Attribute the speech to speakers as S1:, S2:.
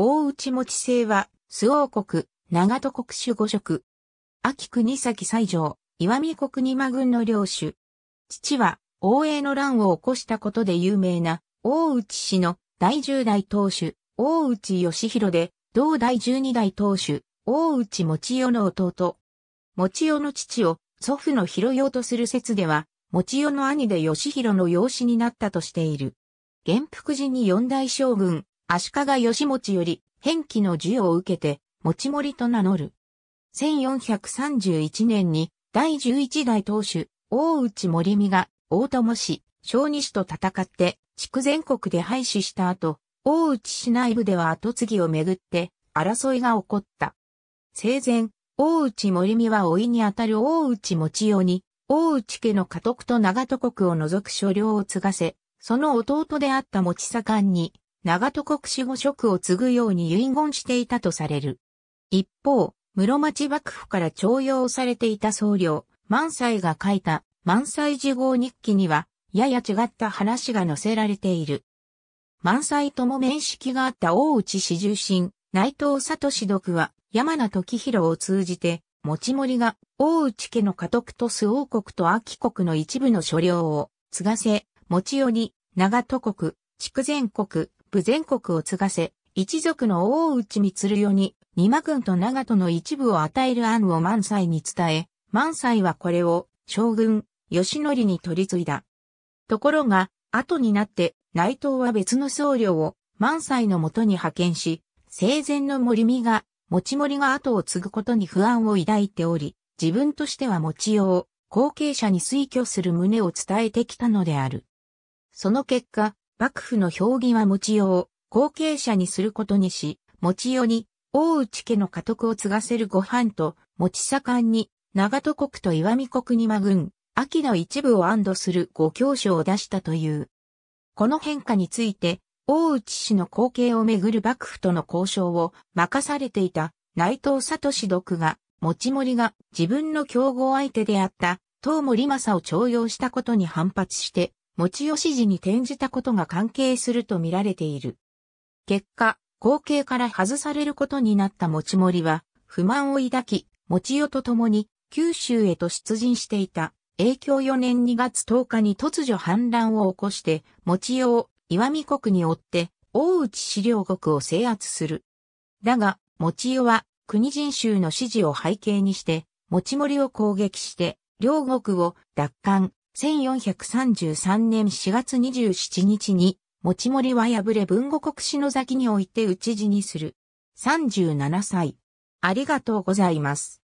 S1: 大内持姓は、周王国、長戸国主五職。秋国崎西条、岩見国二間軍の領主。父は、王永の乱を起こしたことで有名な、大内氏の第十代当主、大内義弘で、同第十二代当主、大内持代の弟。持代の父を祖父の広用とする説では、持代の兄で義弘の養子になったとしている。元福寺に四大将軍、足利義持より、返記の授与を受けて、持ち森と名乗る。1431年に、第11代当主、大内森美が、大友氏、小西と戦って、地区全国で廃止した後、大内市内部では跡継ぎをめぐって、争いが起こった。生前、大内森美は老いにあたる大内持世に、大内家の家督と長戸国を除く所領を継がせ、その弟であった持盛んに、長戸国死後職を継ぐように遺言していたとされる。一方、室町幕府から徴用されていた僧侶、満載が書いた満載事号日記には、やや違った話が載せられている。満載とも面識があった大内四重神、内藤聡徳は、山名時広を通じて、持森が大内家の家督と周王国と秋国の一部の所領を継がせ、持寄り、長戸国、筑前国、全国を継がせ、一族の大内光代に、二間軍と長門の一部を与える案を満載に伝え、満載はこれを将軍、吉則に取り継いだ。ところが、後になって内藤は別の僧侶を満載のもとに派遣し、生前の森美が、持ち森が後を継ぐことに不安を抱いており、自分としては持ちよう、後継者に推挙する旨を伝えてきたのである。その結果、幕府の評議は持ちよを後継者にすることにし、持ちうに大内家の家督を継がせるご藩と、持ち盛んに長戸国と岩見国にぐ軍、秋の一部を安堵するご教書を出したという。この変化について、大内氏の後継をめぐる幕府との交渉を任されていた内藤聡独が、持森が自分の競合相手であった東森正を徴用したことに反発して、持ち吉寺に転じたことが関係すると見られている。結果、後継から外されることになった持ち森は、不満を抱き、持ち代と共に九州へと出陣していた。影響4年2月10日に突如反乱を起こして、持ち代を岩見国に追って、大内資料国を制圧する。だが、持ち代は国人衆の支持を背景にして、持ち森を攻撃して、両国を奪還、1433年4月27日に、持ち森は破れ文語国篠崎において討ち死にする。37歳。ありがとうございます。